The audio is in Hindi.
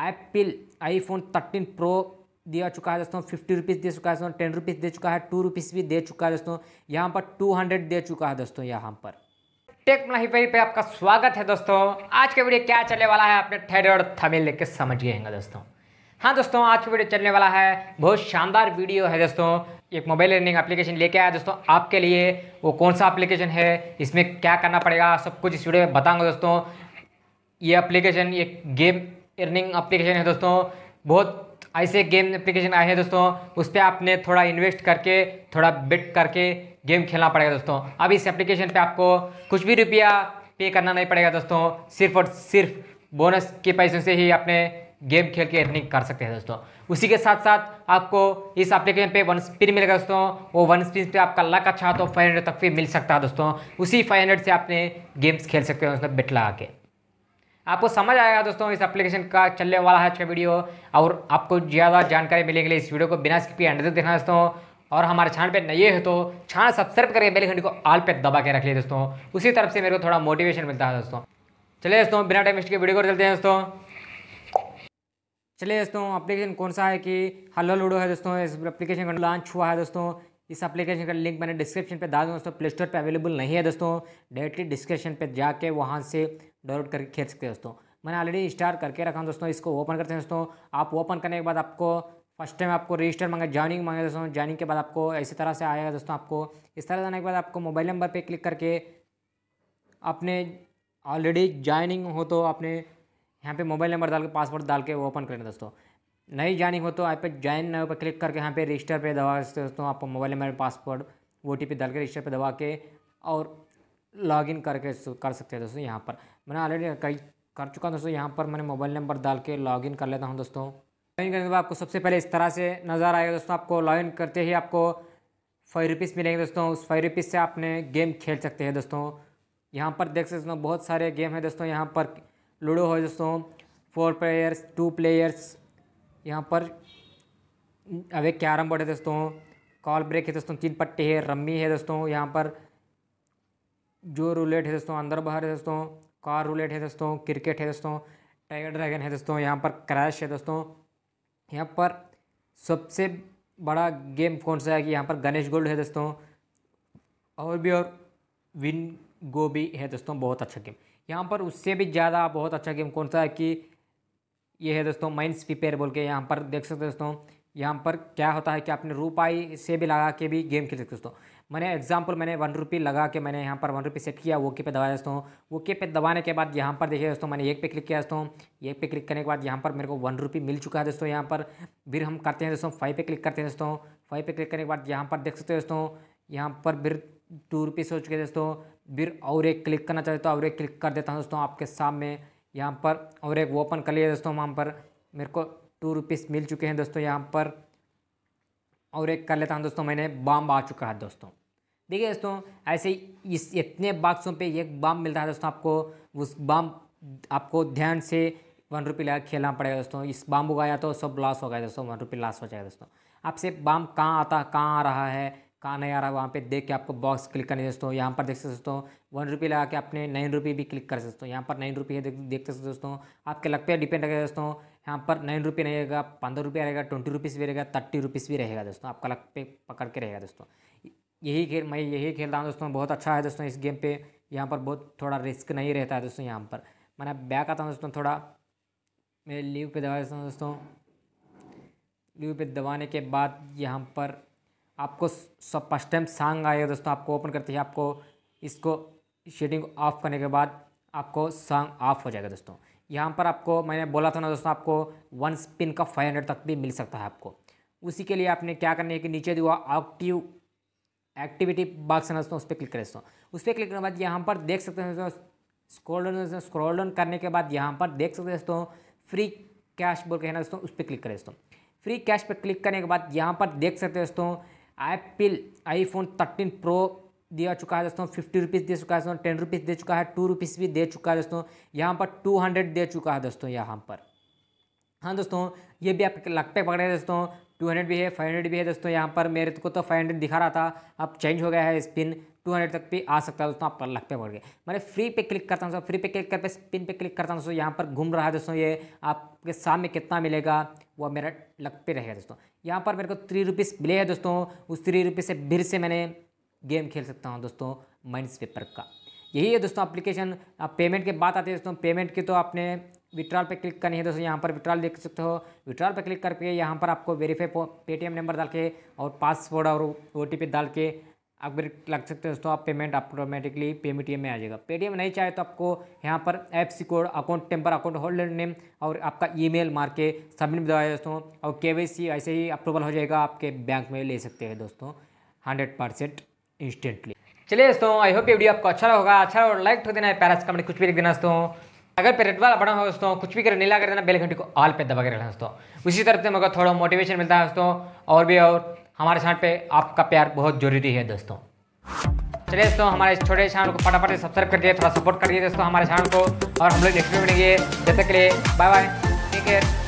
एप्पल आईफोन थर्टीन प्रो दिया चुका है दोस्तों फिफ्टी रुपीज़ दे चुका है दोस्तों टेन रुपीज़ दे चुका है टू रुपीज़ भी दे चुका है दोस्तों यहाँ पर टू हंड्रेड दे चुका है दोस्तों यहाँ पर टेक लाइब्रेरी पे आपका स्वागत है दोस्तों आज का वीडियो क्या चलने वाला है आपने ठहरे और थमे लेके समझ गए दोस्तों हाँ दोस्तों आज का वीडियो चलने वाला है बहुत शानदार वीडियो है दोस्तों एक मोबाइल लर्निंग एप्लीकेशन लेके आया दोस्तों आपके लिए वो कौन सा एप्लीकेशन है इसमें क्या करना पड़ेगा सब कुछ इस वीडियो में बताऊँगा दोस्तों ये एप्लीकेशन एक गेम अर्निंग एप्लीकेशन है दोस्तों बहुत ऐसे गेम एप्लीकेशन आए हैं दोस्तों उस पर आपने थोड़ा इन्वेस्ट करके थोड़ा बिट करके गेम खेलना पड़ेगा दोस्तों अब इस एप्लीकेशन पे आपको कुछ भी रुपया पे करना नहीं पड़ेगा दोस्तों सिर्फ और सिर्फ बोनस के पैसों से ही आपने गेम खेल के अर्निंग कर सकते हैं दोस्तों उसी के साथ साथ आपको इस एप्लीकेशन पे वन स्पिन मिलेगा दोस्तों वो वन स्पिन पे आपका लक अच्छा हो तो फाइव हंड्रेड तक भी मिल सकता है दोस्तों उसी फाइव हंड्रेड से आपने गेम्स खेल सकते हैं दोस्तों बिट लगा के आपको समझ आएगा दोस्तों इस एप्लीकेशन का चलने वाला है अच्छा वीडियो और आपको ज़्यादा जानकारी मिलने के लिए इस वीडियो को बिना स्किप एंड तक देखना दोस्तों और हमारे छान पे नए हो तो छान सब्सक्राइब करके बेल घंटी को आल पे दबा के रख लिए दोस्तों उसी तरफ से मेरे को थोड़ा मोटिवेशन मिलता है दोस्तों चलिए दोस्तों बिना टाइम वेस्ट के वीडियो को चलते हैं दोस्तों चलिए दोस्तों अपलीकेशन कौन सा है कि हल्लो लूडो है दोस्तों इस एप्लीकेशन का लॉन्च हुआ है दोस्तों इस एप्लीकेशन का लिंक मैंने डिस्क्रिप्शन पर डाल दूँ दोस्तों प्ले स्टोर पर अवेलेबल नहीं है दोस्तों डायरेक्टली डिस्क्रिप्शन पर जाके वहाँ से डाउनलोड करके खेल सकते हैं दोस्तों मैंने ऑलरेडी स्टार्ट करके रखा हूँ दोस्तों इसको ओपन करते हैं दोस्तों आप ओपन करने के बाद आपको फर्स्ट टाइम आपको रजिस्टर मांगा ज्वाइनिंग मांगे दोस्तों ज्वाइनिंग के बाद आपको इसी तरह से आएगा दोस्तों आपको इस तरह से आने के बाद आपको मोबाइल नंबर पर क्लिक करके अपने ऑलरेडी ज्वाइनिंग हो तो आपने यहाँ पे मोबाइल नंबर डाल के पासवर्ड डाल के ओपन करें दोस्तों नई ज्वाइनिंग हो तो यहाँ पे ज्वाइन नाव पर क्लिक करके यहाँ पे रजिस्टर पे दबा सकते दोस्तों आपको mobile number password O T P डाल के रजिस्टर पे दबा के और लॉग इन करके कर सकते हैं दोस्तों यहाँ पर मैंने ऑलरेडी कई कर चुका हूँ दोस्तों यहाँ पर मैंने मोबाइल नंबर डाल के लॉग इन कर लेता हूँ दोस्तों लॉग इन करने के बाद आपको सबसे पहले इस तरह से नज़र आएगा दोस्तों आपको लॉग इन करते ही आपको फाइव रुपीज़ मिलेंगे दोस्तों उस फाइव रुपीज़ से आपने गेम खेल सकते हैं दोस्तों यहाँ पर देख सकते हो बहुत सारे गेम हैं दोस्तों यहाँ पर लूडो है दोस्तों फोर प्लेयर्स टू प्लेयर्स यहाँ पर अभी कैरम बोर्ड है दोस्तों कॉल ब्रेक है दोस्तों तीन पट्टी है रम्मी है दोस्तों यहाँ पर जो रूलेट है दोस्तों अंदर बाहर है दोस्तों कार रूलेट है दोस्तों क्रिकेट है दोस्तों टाइगर ड्रैगन है दोस्तों यहाँ पर क्रैश है दोस्तों यहाँ पर सबसे बड़ा गेम कौन सा है कि यहाँ पर गणेश गोल्ड है दोस्तों और भी और विन गो भी है दोस्तों बहुत अच्छा गेम यहाँ पर उससे भी ज़्यादा बहुत अच्छा गेम कौन सा है कि ये है दोस्तों माइंड स्पीपेयर बोल के यहाँ पर देख सकते दोस्तों यहाँ पर क्या होता है कि आपने रुपाई से भी लगा के भी गेम खेल सकते दोस्तों मैंने एग्जाम्पल मैंने वन रुपी लगा के मैंने यहाँ पर वन रुपी सेट किया ओके पे दबाया दोस्तों ओके पे दबाने के बाद यहाँ पर देखिए दोस्तों मैंने एक पे क्लिक किया दोस्तों एक पे क्लिक करने के बाद यहाँ पर मेरे को वन रुपी मिल चुका है दोस्तों यहाँ पर फिर हम करते हैं दोस्तों फाइव पे क्लिक करते हैं दोस्तों फाइव पे क्लिक करने के बाद यहाँ पर देख सकते हो दोस्तों यहाँ पर फिर टू रुपीज़ हो चुके हैं दोस्तों फिर और एक क्लिक करना चाहते तो और एक क्लिक कर देता हूँ दोस्तों आपके सामने यहाँ पर और एक ओपन कर लिया दोस्तों वहाँ पर मेरे को टू रुपीज़ मिल चुके हैं दोस्तों यहाँ पर और एक कर लेता हूँ दोस्तों मैंने बम आ चुका है दोस्तों देखिए दोस्तों ऐसे इस इतने बाक्सों पे एक बम मिलता है दोस्तों आपको उस बम आपको ध्यान से वन रुपी लगा खेलना पड़ेगा दोस्तों इस बम उगाया तो सब लॉस हो गया दोस्तों वन रुपी लॉस हो जाएगा दोस्तों आपसे बम कहाँ आता कहाँ आ रहा है कहाँ नहीं आ रहा है वहाँ पर देख के आपको बॉक्स क्लिक करने दोस्तों यहाँ पर देख सकते दोस्तों वन रुपी लगा के अपने नाइन रुपी भी क्लिक कर सकते हो यहाँ पर नाइन रुपी है देख सकते दोस्तों आपके लग पे डिपेंड रहेगा दोस्तों यहाँ पर नाइन रुपये रहेगा पंद्रह रुपये रहेगा ट्वेंटी रुपीज़ भी रहेगा थर्टी रुपीज़ भी रहेगा दोस्तों आपका लक पे पकड़ के रहेगा दोस्तों यही खेल मैं यही खेल रहा हूँ दोस्तों बहुत अच्छा है दोस्तों इस गेम पे यहाँ पर बहुत थोड़ा रिस्क नहीं रहता है दोस्तों यहाँ पर मैंने बैक आता हूँ दोस्तों थोड़ा मेरे लीव पर दबा देता हूँ दोस्तों लीव पर दबाने के बाद यहाँ पर आपको सब फर्स्ट टाइम सांग आएगा दोस्तों आपको ओपन करते हैं आपको इसको शेडिंग ऑफ करने के बाद आपको सांग ऑफ हो जाएगा दोस्तों यहाँ पर आपको मैंने बोला था ना दोस्तों आपको वन स्पिन का फाइव हंड्रेड तक भी मिल सकता है आपको उसी के लिए आपने क्या करना है कि नीचे दिया एक्टिव एक्टिविटी बॉक्स है दोस्तों उस पर क्लिक करें दोस्तों उस पर क्लिक करने के बाद यहाँ पर देख सकते हैं दोस्तों स्क्रॉल डाउन स्क्रॉल डाउन करने के बाद यहाँ पर देख सकते हैं दोस्तों फ्री कैश बोल के है ना दोस्तों उस पर क्लिक करें दोस्तों फ्री कैश पर क्लिक करने के बाद यहाँ पर देख सकते हैं दोस्तों एप्पल आईफोन थर्टीन प्रो दिया चुका है दोस्तों फिफ्टी रुपीज़ दे चुका है दोस्तों टेन रुपीज़ दे चुका है टू रुपीज़ भी दे चुका है दोस्तों यहाँ पर टू हंड्रेड दे चुका है दोस्तों यहाँ पर हाँ दोस्तों ये भी आप पे पकड़े दोस्तों टू हंड्रेड भी है फाइव हंड्रेड भी है दोस्तों यहाँ पर मेरे को तो फाइव हंड्रेड दिखा रहा था अब चेंज हो गया है स्पिन टू हंड्रेड तक भी आ सकता है दोस्तों आप लग पे पकड़ गए मैंने फ्री पे क्लिक करता हूँ फ्री पे क्लिक करके स्पिन पे क्लिक करता हूँ दोस्तों यहाँ पर घूम रहा है दोस्तों ये आपके सामने कितना मिलेगा वो मेरा लग पे रहेगा दोस्तों यहाँ पर मेरे को थ्री रुपीज़ मिले है दोस्तों उस थ्री रुपीज़ से फिर से मैंने गेम खेल सकता हूँ दोस्तों माइंस पेपर का यही है दोस्तों एप्लीकेशन आप पेमेंट के बात आती है दोस्तों पेमेंट की तो आपने विड्रॉल पर क्लिक करनी है दोस्तों यहाँ पर विड्रॉल देख सकते हो विड्रॉल पर क्लिक करके यहाँ पर आपको वेरीफाई पेटीएम नंबर डाल के और पासवर्ड और ओ डाल के आप लग सकते हो दोस्तों आप पेमेंट ऑटोमेटिकली पेटीएम में आ जाएगा पेटीएम नहीं चाहे तो आपको यहाँ पर एफ सी कोड अकाउंट टेम्पर अकाउंट होल्डर नेम और आपका ईमेल मार के सबमिट दवाया दोस्तों और के ऐसे ही अप्रूवल हो जाएगा आपके बैंक में ले सकते हैं दोस्तों हंड्रेड परसेंट इंस्टेंटली चलिए दोस्तों आई होप ये वीडियो आपको अच्छा होगा अच्छा और लाइक ठोक देना है पैरास कमेंट कुछ भी लिख देना दोस्तों अगर पे रेड वाला बना हो दोस्तों कुछ भी कर नीला कर देना बेल घंटी को ऑल पे दबा के रखना दोस्तों उसी तरफ से मगर थोड़ा मोटिवेशन मिलता है दोस्तों और भी और हमारे साथ पे आपका प्यार बहुत जरूरी है दोस्तों चलिए दोस्तों हमारे छोटे चैनल को फटाफट से सब्सक्राइब कर दिए थोड़ा सपोर्ट कर दिए दोस्तों हमारे चैनल को और हम लोग नेक्स्ट में मिलेंगे जब तक के लिए बाय बाय ठीक है